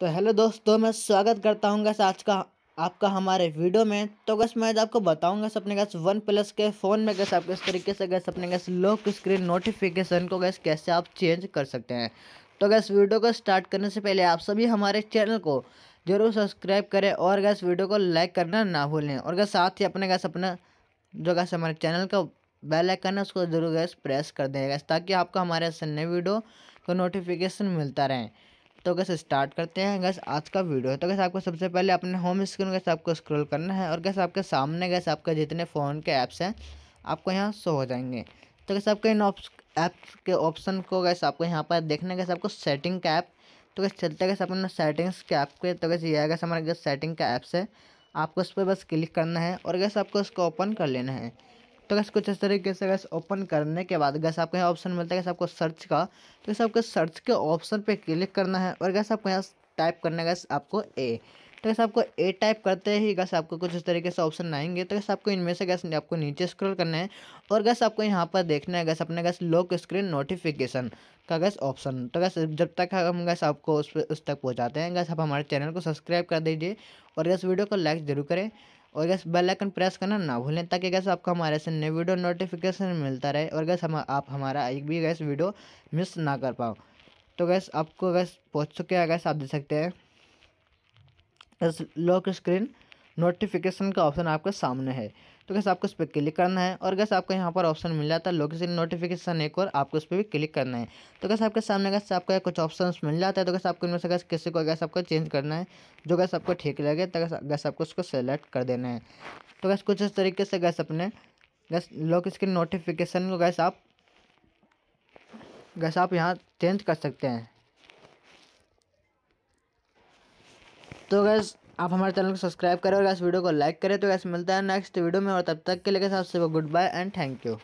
तो हेलो दोस्तों मैं स्वागत करता हूँ गैस आज का आपका हमारे वीडियो में तो गैस मैं आज आपको बताऊँगा अपने गैस वन प्लस के फ़ोन में गैस आप किस तरीके से गैस अपने गैस लॉक स्क्रीन नोटिफिकेशन को गैस कैसे आप चेंज कर सकते हैं तो गैस वीडियो को स्टार्ट करने से पहले आप सभी हमारे चैनल को जरूर सब्सक्राइब करें और गैस वीडियो को लाइक करना ना भूलें और गैस साथ ही अपने गैस अपना जो गैस हमारे चैनल का बेल आइकन है उसको जरूर गैस प्रेस कर दें गैस ताकि आपको हमारे ऐसे नए वीडियो को नोटिफिकेशन मिलता रहे तो कैसे स्टार्ट करते हैं गैस आज का वीडियो तो कैसे आपको सबसे पहले अपने होम स्क्रीन कैसे आपको स्क्रॉल करना है और कैसे आपके सामने गैस आपके जितने फ़ोन के ऐप्स हैं आपको यहाँ शो हो जाएंगे तो कैसे आपके इन ऐप के ऑप्शन को गैस आपको यहाँ पर देखने कैसे आपको सेटिंग का ऐप तो कैसे चलते गए अपने सेटिंग्स के ऐप के तो कैसे ये आएगा हमारे गैस सेटिंग का ऐप्स है आपको उस पर बस क्लिक करना है और गैस आपको उसको ओपन कर लेना है तो गैस कुछ इस तरीके से गैस ओपन करने के बाद गैस आपको यहाँ ऑप्शन मिलता है गैस आपको सर्च का तो गैस आपको सर्च के ऑप्शन पे क्लिक करना है और गैस आपको यहाँ टाइप करना है गैस आपको ए तो गैस आपको ए टाइप करते ही गैस आपको कुछ इस तरीके से ऑप्शन आएंगे तो गैस आपको इनमें से गैस आपको नीचे स्क्रॉल करना है और गैस आपको यहाँ पर देखना है गैस अपने गैस लॉक स्क्रीन नोटिफिकेशन का गैस ऑप्शन तो गैस जब तक हम गैस आपको उस पर उस तक पहुँचाते हैं गैस आप हमारे चैनल को सब्सक्राइब कर दीजिए और गैस वीडियो को लाइक जरूर करें और गैस बेल आइकन प्रेस करना ना भूलें ताकि गैस आपको हमारे से नए वीडियो नोटिफिकेशन मिलता रहे और गैस हम आप हमारा एक भी गैस वीडियो मिस ना कर पाओ तो गैस आपको गैस पहुँच चुके हैं गैस आप देख सकते हैं लॉक स्क्रीन नोटिफिकेशन का ऑप्शन आपके सामने है तो कैसे आपको इस पर क्लिक करना है और गैस आपको यहाँ पर ऑप्शन मिल जाता है लोकेशन नोटिफिकेशन एक और आपको उस पर भी क्लिक करना है तो कैसे आपके सामने कैसे आपको कुछ ऑप्शन मिल जाता है तो गैस आपको इनमें से कैसे किसी को गैस आपको चेंज करना है जो गैस आपको ठीक लगे तो गैस आपको उसको सेलेक्ट कर देना है तो गैस कुछ इस तरीके से गैस अपने गैस लॉक स्क्रीन नोटिफिकेशन को गैस आप गैस आप यहाँ चेंज कर सकते हैं तो गैस आप हमारे चैनल को सब्सक्राइब करें और इस वीडियो को लाइक करें तो ऐसे मिलता है नेक्स्ट वीडियो में और तब तक के लिए सबसे goodbye and thank you